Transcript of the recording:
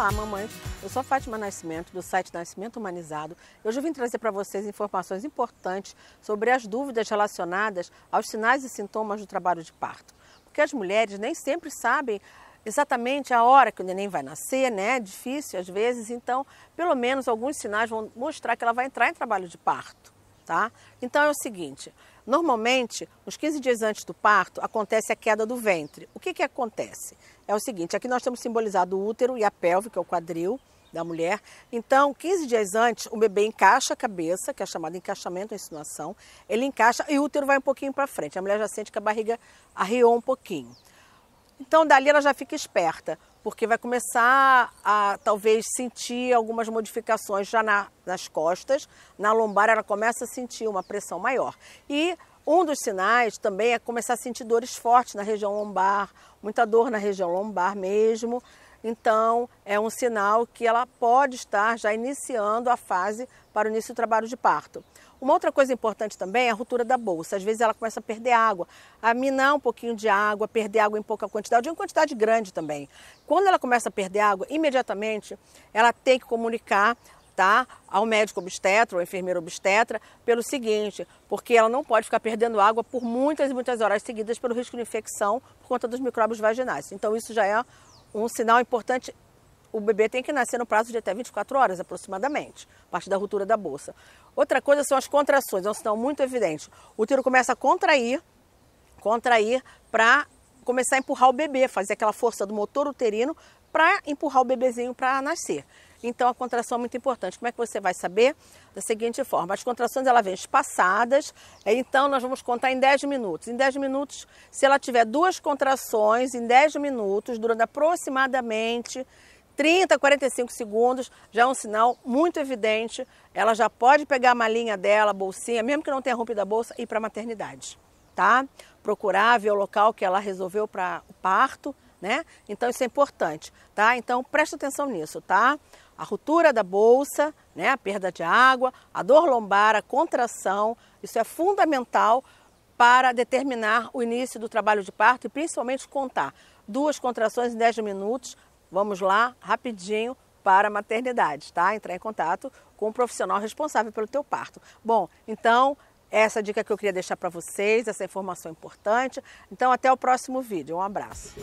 Olá, mamães. Eu sou Fátima Nascimento, do site Nascimento Humanizado. Hoje eu vim trazer para vocês informações importantes sobre as dúvidas relacionadas aos sinais e sintomas do trabalho de parto. Porque as mulheres nem sempre sabem exatamente a hora que o neném vai nascer, né? É difícil às vezes, então, pelo menos alguns sinais vão mostrar que ela vai entrar em trabalho de parto, tá? Então é o seguinte, Normalmente, uns 15 dias antes do parto, acontece a queda do ventre. O que, que acontece? É o seguinte: aqui nós temos simbolizado o útero e a pelve, que é o quadril da mulher. Então, 15 dias antes, o bebê encaixa a cabeça, que é chamado encaixamento ou insinuação. Ele encaixa e o útero vai um pouquinho para frente. A mulher já sente que a barriga arriou um pouquinho. Então dali ela já fica esperta, porque vai começar a talvez sentir algumas modificações já na, nas costas, na lombar ela começa a sentir uma pressão maior. E um dos sinais também é começar a sentir dores fortes na região lombar, muita dor na região lombar mesmo então é um sinal que ela pode estar já iniciando a fase para o início do trabalho de parto. Uma outra coisa importante também é a ruptura da bolsa. Às vezes ela começa a perder água, a minar um pouquinho de água, perder água em pouca quantidade, em quantidade grande também. Quando ela começa a perder água, imediatamente ela tem que comunicar tá, ao médico obstetra ou enfermeiro obstetra pelo seguinte, porque ela não pode ficar perdendo água por muitas e muitas horas seguidas pelo risco de infecção por conta dos micróbios vaginais. Então isso já é um sinal importante, o bebê tem que nascer no prazo de até 24 horas aproximadamente, a partir da ruptura da bolsa. Outra coisa são as contrações, é um sinal muito evidente. O útero começa a contrair, contrair para começar a empurrar o bebê, fazer aquela força do motor uterino para empurrar o bebezinho para nascer. Então a contração é muito importante. Como é que você vai saber? Da seguinte forma, as contrações ela vêm espaçadas, é, então nós vamos contar em 10 minutos. Em 10 minutos, se ela tiver duas contrações em 10 minutos, durante aproximadamente 30, 45 segundos, já é um sinal muito evidente. Ela já pode pegar a malinha dela, a bolsinha, mesmo que não tenha rompido a bolsa, e ir para a maternidade, tá? Procurar, ver o local que ela resolveu para o parto né? Então isso é importante, tá? Então preste atenção nisso, tá? A ruptura da bolsa, né? A perda de água, a dor lombar, a contração, isso é fundamental para determinar o início do trabalho de parto e principalmente contar duas contrações em 10 minutos. Vamos lá, rapidinho, para a maternidade, tá? Entrar em contato com o profissional responsável pelo teu parto. Bom, então essa é dica que eu queria deixar para vocês, essa informação é importante. Então até o próximo vídeo. Um abraço.